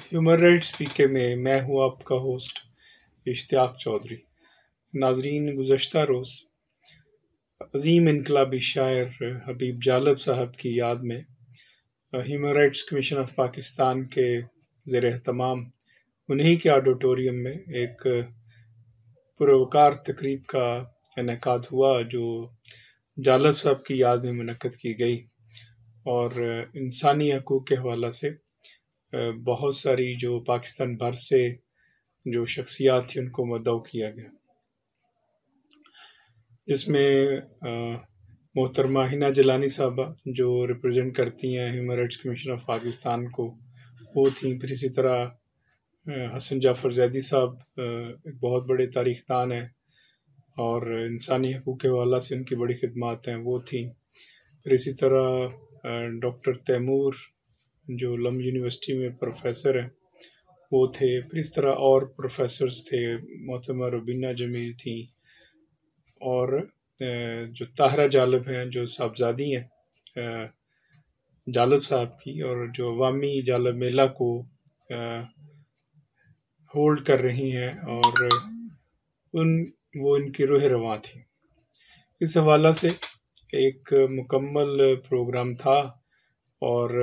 human rights पीके में मैं हूँ आपका होस्ट इश्तियाक चौधरी नाजरीन गुज्त रोज़ अजीम इनकलाबी शायर हबीब जालब साहब की याद में human rights commission of Pakistan के ज़र अहतमाम उन्हीं के ऑडिटोरियम में एक पुरवकार तकरीब का इनका हुआ जो जालब साहब की याद में मनक़द की गई और इंसानी हकूक़ के हवाला से बहुत सारी जो पाकिस्तान भर से जो शख्सियात थी उनको मदव किया गया इसमें मोहतरमा हिना जलानी साहबा जो रिप्रेजेंट करती हैं human rights commission of Pakistan को वो थी फिर इसी तरह हसन जाफर जैदी साहब एक बहुत बड़े तारीखदान हैं और इंसानी हकूक़ के वाला से उनकी बड़ी खिदमत हैं वो थी फिर इसी तरह डॉक्टर तैमूर जो लम यूनिवर्सिटी में प्रोफेसर हैं वो थे फिर इस तरह और प्रोफेसर्स थे मोहतमा रुबीना जमील थी और जो ताहरा जालब हैं जो साहबजादी हैं जालब साहब की और जो अवामी जालब मेला को होल्ड कर रही हैं और उन वो इनकी रूह रवा थी इस हवाला से एक मुकम्मल प्रोग्राम था और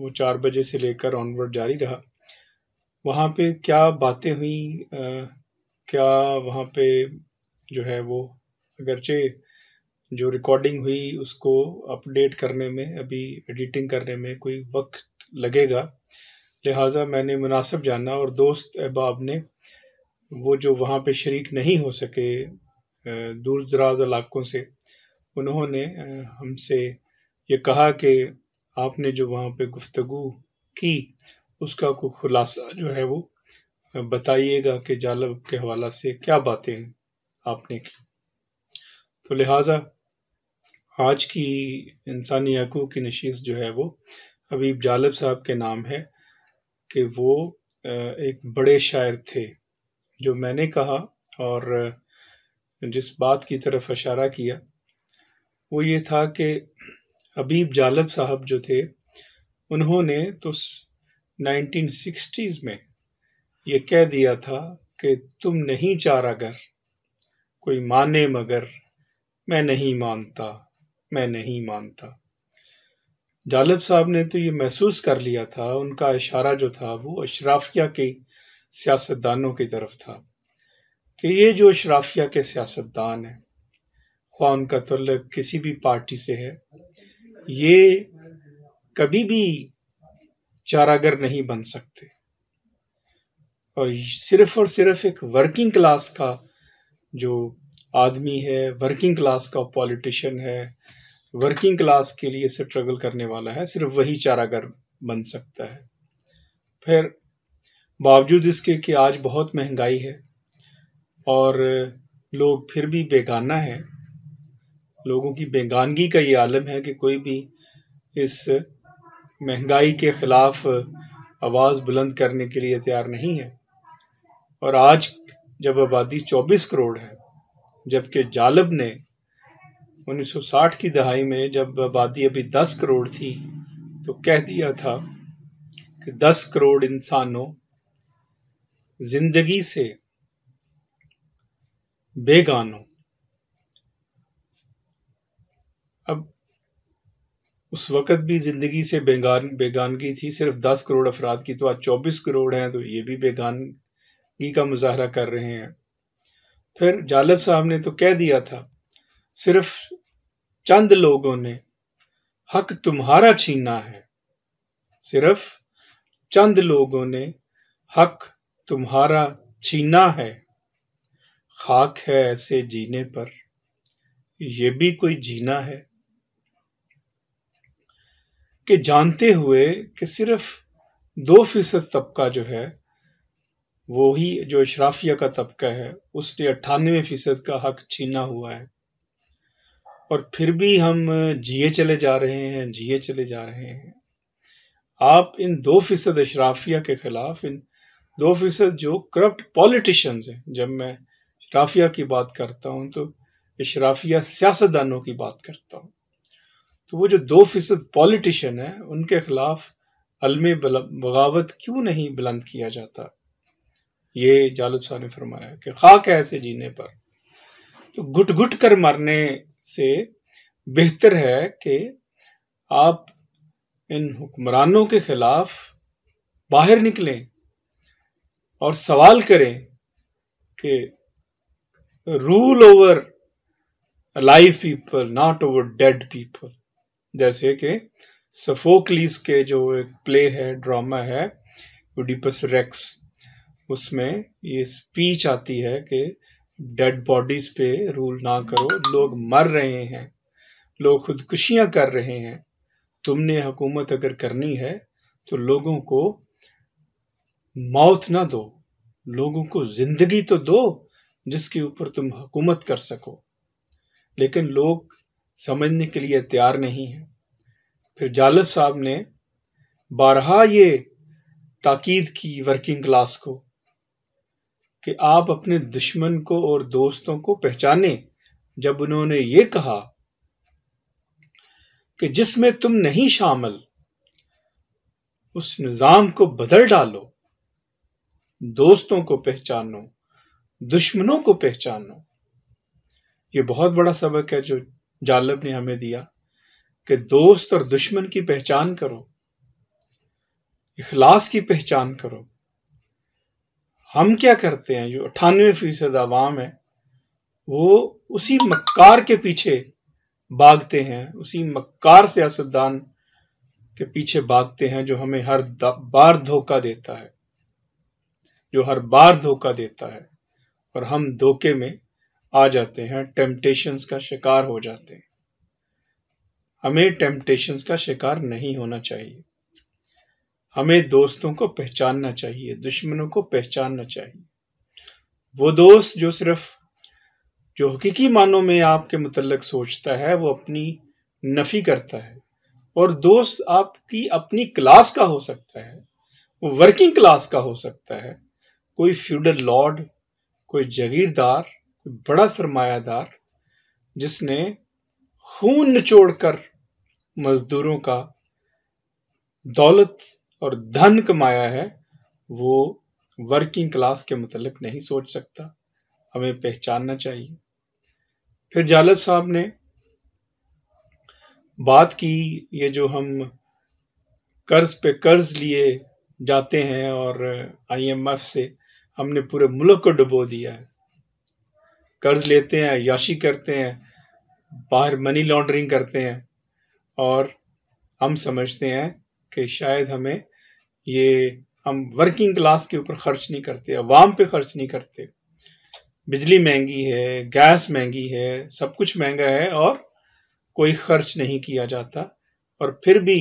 वो चार बजे से लेकर ऑनवर्ड जारी रहा वहाँ पे क्या बातें हुई आ, क्या वहाँ पे जो है वो अगरचे जो रिकॉर्डिंग हुई उसको अपडेट करने में अभी एडिटिंग करने में कोई वक्त लगेगा लिहाजा मैंने मुनासिब जाना और दोस्त अहबाब ने वो जो वहाँ पे शरीक नहीं हो सके दूर दराज इलाकों से उन्होंने हमसे ये कहा कि आपने जो वहाँ पे गुफ्तगु की उसका कोई खुलासा जो है वो बताइएगा कि जालब के हवाला से क्या बातें आपने की तो लिहाजा आज की इंसानी हकूक़ की नशीस जो है वो हबीब जालब साहब के नाम है कि वो एक बड़े शायर थे जो मैंने कहा और जिस बात की तरफ इशारा किया वो ये था कि हबीब जालब साहब जो थे उन्होंने तो सिक्सटीज़ में ये कह दिया था कि तुम नहीं अगर कोई माने मगर मैं नहीं मानता मैं नहीं मानता जालब साहब ने तो ये महसूस कर लिया था उनका इशारा जो था वो अशराफिया के सियासतदानों की तरफ था कि ये जो अशराफिया के सियासतदान हैं ख्वा उनका तल्लक किसी भी पार्टी से है ये कभी भी चारागर नहीं बन सकते और सिर्फ और सिर्फ एक वर्किंग क्लास का जो आदमी है वर्किंग क्लास का पॉलिटिशियन है वर्किंग क्लास के लिए स्ट्रगल करने वाला है सिर्फ वही चारागर बन सकता है फिर बावजूद इसके कि आज बहुत महंगाई है और लोग फिर भी बेगाना है लोगों की बेगानगी का ये आलम है कि कोई भी इस महंगाई के ख़िलाफ़ आवाज़ बुलंद करने के लिए तैयार नहीं है और आज जब आबादी 24 करोड़ है जबकि जालब ने 1960 की दहाई में जब आबादी अभी 10 करोड़ थी तो कह दिया था कि 10 करोड़ इंसानों ज़िंदगी से बेगानों अब उस वक़्त भी ज़िंदगी से बेगान बेगानगी थी सिर्फ दस करोड़ अफराद की तो आज चौबीस करोड़ हैं तो ये भी बेगानगी का मुजाहरा कर रहे हैं फिर जालब साहब ने तो कह दिया था सिर्फ चंद लोगों ने हक तुम्हारा छीना है सिर्फ चंद लोगों ने हक तुम्हारा छीना है खाक है ऐसे जीने पर यह भी कोई जीना है ये जानते हुए कि सिर्फ दो फीसद तबका जो है वो ही जो अशराफिया का तबका है उसने अट्ठानवे फ़ीसद का हक छीना हुआ है और फिर भी हम जिए चले जा रहे हैं जिए चले जा रहे हैं आप इन दो फीसद अशराफिया के ख़िलाफ़ इन दो फीसद जो करप्ट पॉलिटिशन्स हैं जब मैं अशराफिया की बात करता हूँ तो अशराफिया सियासतदानों की बात करता हूँ तो वो जो दो फीसद पॉलिटिशियन है उनके खिलाफ अलम बगावत क्यों नहीं बुलंद किया जाता ये जालब शाह ने फरमाया कि खाक है ऐसे जीने पर तो घुट घुट कर मरने से बेहतर है कि आप इन हुक्मरानों के खिलाफ बाहर निकलें और सवाल करें कि rule over alive people not over dead people जैसे कि सफोकलीस के जो एक प्ले है ड्रामा है ओडिपस रेक्स उसमें ये स्पीच आती है कि डेड बॉडीज पे रूल ना करो लोग मर रहे हैं लोग खुदकुशियां कर रहे हैं तुमने हुकूमत अगर करनी है तो लोगों को मौत ना दो लोगों को ज़िंदगी तो दो जिसके ऊपर तुम हुकूमत कर सको लेकिन लोग समझने के लिए तैयार नहीं है फिर जालब साहब ने बारहा ये ताकीद की वर्किंग क्लास को कि आप अपने दुश्मन को और दोस्तों को पहचाने जब उन्होंने ये कहा कि जिसमें तुम नहीं शामिल उस निज़ाम को बदल डालो दोस्तों को पहचानो दुश्मनों को पहचानो ये बहुत बड़ा सबक है जो जालब ने हमें दिया कि दोस्त और दुश्मन की पहचान करो इखलास की पहचान करो हम क्या करते हैं जो अट्ठानवे फीसद आवाम है वो उसी मक्कार के पीछे भागते हैं उसी मक्कार सियासतदान के पीछे भागते हैं जो हमें हर बार धोखा देता है जो हर बार धोखा देता है और हम धोखे में आ जाते हैं टेम्पटेशंस का शिकार हो जाते हैं हमें टेम्पटेशंस का शिकार नहीं होना चाहिए हमें दोस्तों को पहचानना चाहिए दुश्मनों को पहचानना चाहिए वो दोस्त जो सिर्फ जो हकीकी मानों में आपके मतलब सोचता है वो अपनी नफी करता है और दोस्त आपकी अपनी क्लास का हो सकता है वो वर्किंग क्लास का हो सकता है कोई फ्यूडल लॉर्ड कोई जागीरदार बड़ा सरमायादार जिसने खून निचोड़ कर मजदूरों का दौलत और धन कमाया है वो वर्किंग क्लास के मतलब नहीं सोच सकता हमें पहचानना चाहिए फिर जालब साहब ने बात की ये जो हम कर्ज पे कर्ज लिए जाते हैं और आईएमएफ से हमने पूरे मुल्क को डुबो दिया है कर्ज लेते हैं याशी करते हैं बाहर मनी लॉन्ड्रिंग करते हैं और हम समझते हैं कि शायद हमें ये हम वर्किंग क्लास के ऊपर खर्च नहीं करते अवाम पे खर्च नहीं करते बिजली महंगी है गैस महंगी है सब कुछ महंगा है और कोई खर्च नहीं किया जाता और फिर भी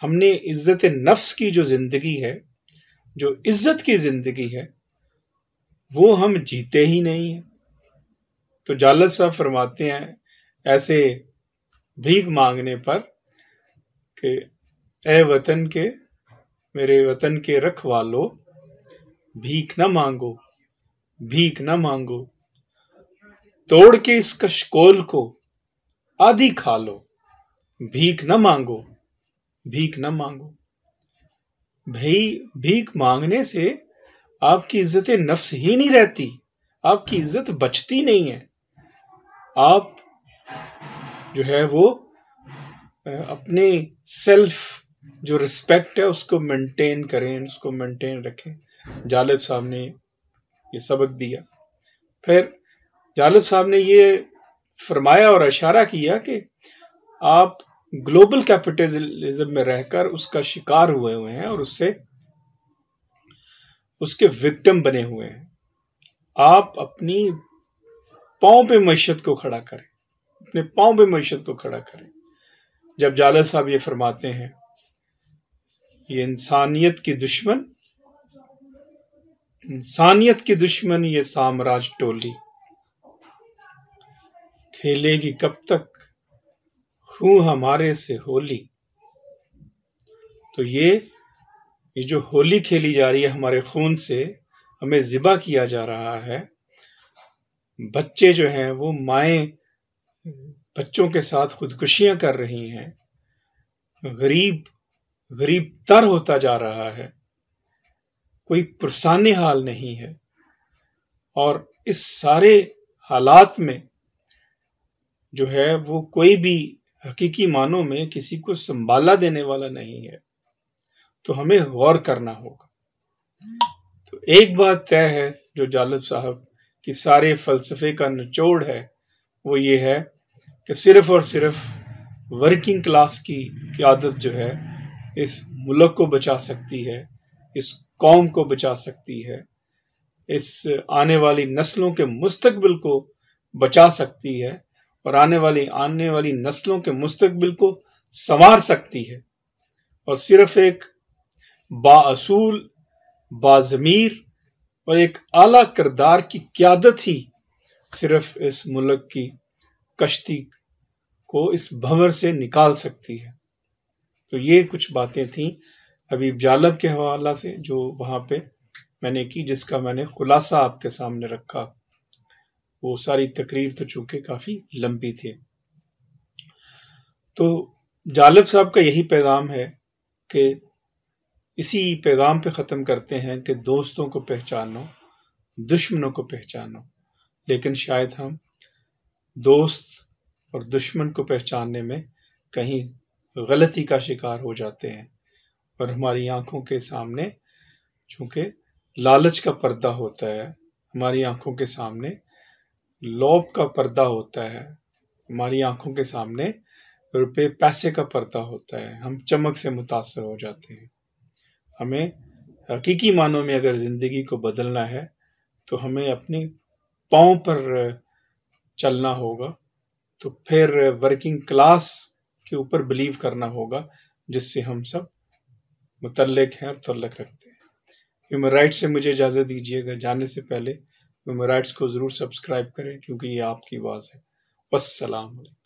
हमने इज्जत नफ्स की जो ज़िंदगी है जो इज्जत की ज़िंदगी है वो हम जीते ही नहीं हैं तो जालत साहब फरमाते हैं ऐसे भीख मांगने पर कि ए वतन के मेरे वतन के रखवालो भीख ना मांगो भीख ना मांगो तोड़ के इस कशकोल को आधी खा लो भीख ना मांगो भीख ना मांगो भाई भीख मांगने से आपकी इज्जत नफ्स ही नहीं रहती आपकी इज्जत बचती नहीं है आप जो है वो अपने सेल्फ जो रिस्पेक्ट है उसको मेंटेन करें उसको मेंटेन रखें जालिब साहब ने ये सबक दिया फिर जालिब साहब ने ये फरमाया और इशारा किया कि आप ग्लोबल कैपिटलिज्म में रहकर उसका शिकार हुए हुए हैं और उससे उसके विक्टिम बने हुए हैं आप अपनी पाँव पे मैशत को खड़ा करें अपने पाँव पे मैशत को खड़ा करें जब जाला साहब ये फरमाते हैं ये इंसानियत की दुश्मन इंसानियत की दुश्मन ये साम्राज्य टोली खेलेगी कब तक हूं हमारे से होली तो ये ये जो होली खेली जा रही है हमारे खून से हमें ज़िबा किया जा रहा है बच्चे जो हैं वो माएँ बच्चों के साथ खुदकुशियां कर रही हैं गरीब गरीब तर होता जा रहा है कोई पुरसान हाल नहीं है और इस सारे हालात में जो है वो कोई भी हकीकी मानों में किसी को संभाला देने वाला नहीं है तो हमें गौर करना होगा तो एक बात तय है जो जालब साहब कि सारे फलसफे का निचोड़ है वो ये है कि सिर्फ़ और सिर्फ वर्किंग क्लास की क्यादत जो है इस मुल्क को बचा सकती है इस कौम को बचा सकती है इस आने वाली नस्लों के मुस्तबिल को बचा सकती है और आने वाली आने वाली नस्लों के मुस्तबिल को संवार सकती है और सिर्फ एक बासूल बाज़मीर और एक आला किरदार की क्यादत ही सिर्फ इस मुल्क की कश्ती को इस भंवर से निकाल सकती है तो ये कुछ बातें थी अभी जालब के हवाला से जो वहाँ पे मैंने की जिसका मैंने खुलासा आपके सामने रखा वो सारी तकरीर तो चूंकि काफ़ी लंबी थी तो जालब साहब का यही पैगाम है कि इसी पैगाम पे ख़त्म करते हैं कि दोस्तों को पहचानो दुश्मनों को पहचानो लेकिन शायद हम दोस्त और दुश्मन को पहचानने में कहीं गलती का शिकार हो जाते हैं और हमारी आंखों के सामने चूँकि लालच का पर्दा होता है हमारी आंखों के सामने लोभ का पर्दा होता है हमारी आंखों के सामने रुपये पैसे का पर्दा होता है हम चमक से मुतासर हो जाते हैं हमें हकीकी मानों में अगर ज़िंदगी को बदलना है तो हमें अपने पाँव पर चलना होगा तो फिर वर्किंग क्लास के ऊपर बिलीव करना होगा जिससे हम सब मुतलक हैं और तल्लक रखते हैं ह्यूमन राइट्स से मुझे इजाज़त दीजिएगा जाने से पहले ह्यूमन राइट्स को ज़रूर सब्सक्राइब करें क्योंकि ये आपकी आवाज़ है वसलामकुम